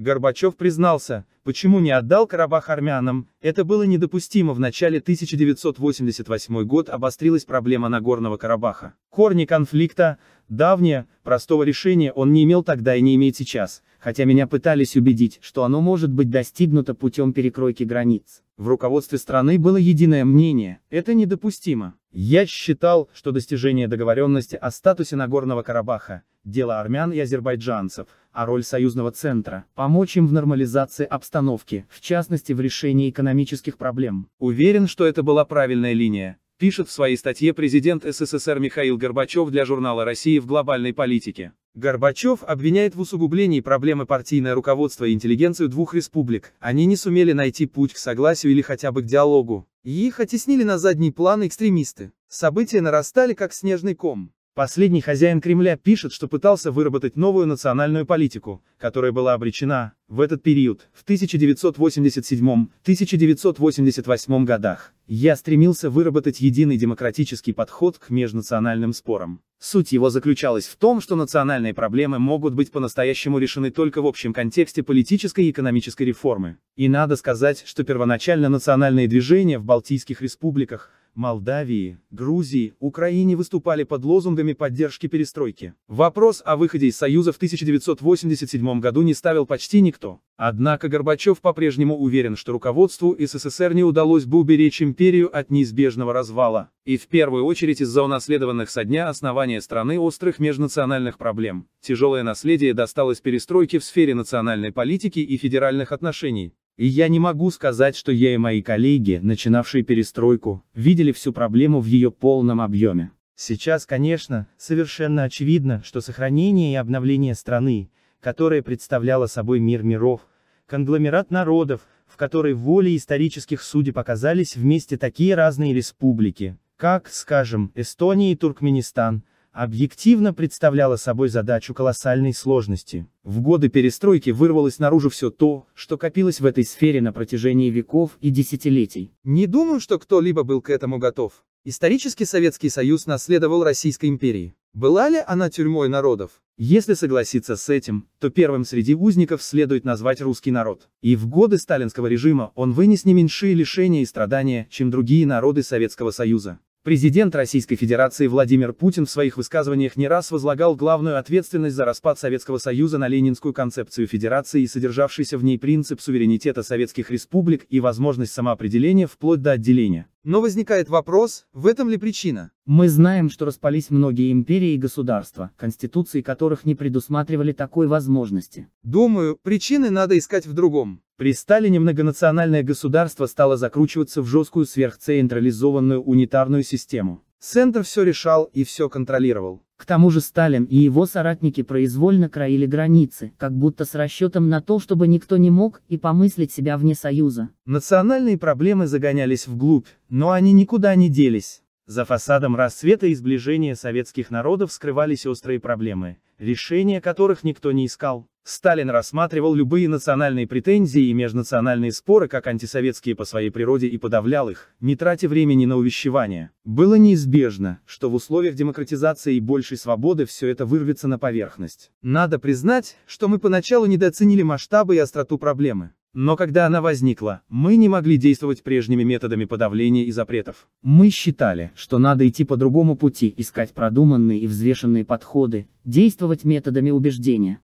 Горбачев признался, почему не отдал Карабах армянам, это было недопустимо в начале 1988 год обострилась проблема Нагорного Карабаха. Корни конфликта, давнее, простого решения он не имел тогда и не имеет сейчас, хотя меня пытались убедить, что оно может быть достигнуто путем перекройки границ. В руководстве страны было единое мнение, это недопустимо. Я считал, что достижение договоренности о статусе Нагорного Карабаха, дело армян и азербайджанцев, а роль союзного центра – помочь им в нормализации обстановки, в частности в решении экономических проблем. Уверен, что это была правильная линия, пишет в своей статье президент СССР Михаил Горбачев для журнала «Россия в глобальной политике». Горбачев обвиняет в усугублении проблемы партийное руководство и интеллигенцию двух республик. Они не сумели найти путь к согласию или хотя бы к диалогу. Их оттеснили на задний план экстремисты. События нарастали как снежный ком. Последний хозяин Кремля пишет, что пытался выработать новую национальную политику, которая была обречена, в этот период, в 1987-1988 годах. Я стремился выработать единый демократический подход к межнациональным спорам. Суть его заключалась в том, что национальные проблемы могут быть по-настоящему решены только в общем контексте политической и экономической реформы. И надо сказать, что первоначально национальные движения в Балтийских республиках, Молдавии, Грузии, Украине выступали под лозунгами поддержки перестройки. Вопрос о выходе из Союза в 1987 году не ставил почти никто. Однако Горбачев по-прежнему уверен, что руководству СССР не удалось бы уберечь империю от неизбежного развала. И в первую очередь из-за унаследованных со дня основания страны острых межнациональных проблем. Тяжелое наследие досталось перестройке в сфере национальной политики и федеральных отношений. И я не могу сказать, что я и мои коллеги, начинавшие перестройку, видели всю проблему в ее полном объеме. Сейчас, конечно, совершенно очевидно, что сохранение и обновление страны, которая представляла собой мир миров, конгломерат народов, в которой воле исторических судеб оказались вместе такие разные республики, как, скажем, Эстония и Туркменистан, объективно представляла собой задачу колоссальной сложности. В годы перестройки вырвалось наружу все то, что копилось в этой сфере на протяжении веков и десятилетий. Не думаю, что кто-либо был к этому готов. Исторически Советский Союз наследовал Российской империи. Была ли она тюрьмой народов? Если согласиться с этим, то первым среди узников следует назвать русский народ. И в годы сталинского режима он вынес не меньшие лишения и страдания, чем другие народы Советского Союза. Президент Российской Федерации Владимир Путин в своих высказываниях не раз возлагал главную ответственность за распад Советского Союза на ленинскую концепцию Федерации и содержавшийся в ней принцип суверенитета советских республик и возможность самоопределения вплоть до отделения. Но возникает вопрос, в этом ли причина? Мы знаем, что распались многие империи и государства, конституции которых не предусматривали такой возможности. Думаю, причины надо искать в другом. При Сталине многонациональное государство стало закручиваться в жесткую сверхцентрализованную унитарную систему. Центр все решал и все контролировал. К тому же Сталин и его соратники произвольно краили границы, как будто с расчетом на то, чтобы никто не мог и помыслить себя вне Союза. Национальные проблемы загонялись вглубь, но они никуда не делись. За фасадом рассвета и сближения советских народов скрывались острые проблемы, решения которых никто не искал. Сталин рассматривал любые национальные претензии и межнациональные споры как антисоветские по своей природе и подавлял их, не тратя времени на увещевание. Было неизбежно, что в условиях демократизации и большей свободы все это вырвется на поверхность. Надо признать, что мы поначалу недооценили масштабы и остроту проблемы. Но когда она возникла, мы не могли действовать прежними методами подавления и запретов. Мы считали, что надо идти по другому пути, искать продуманные и взвешенные подходы, действовать методами убеждения.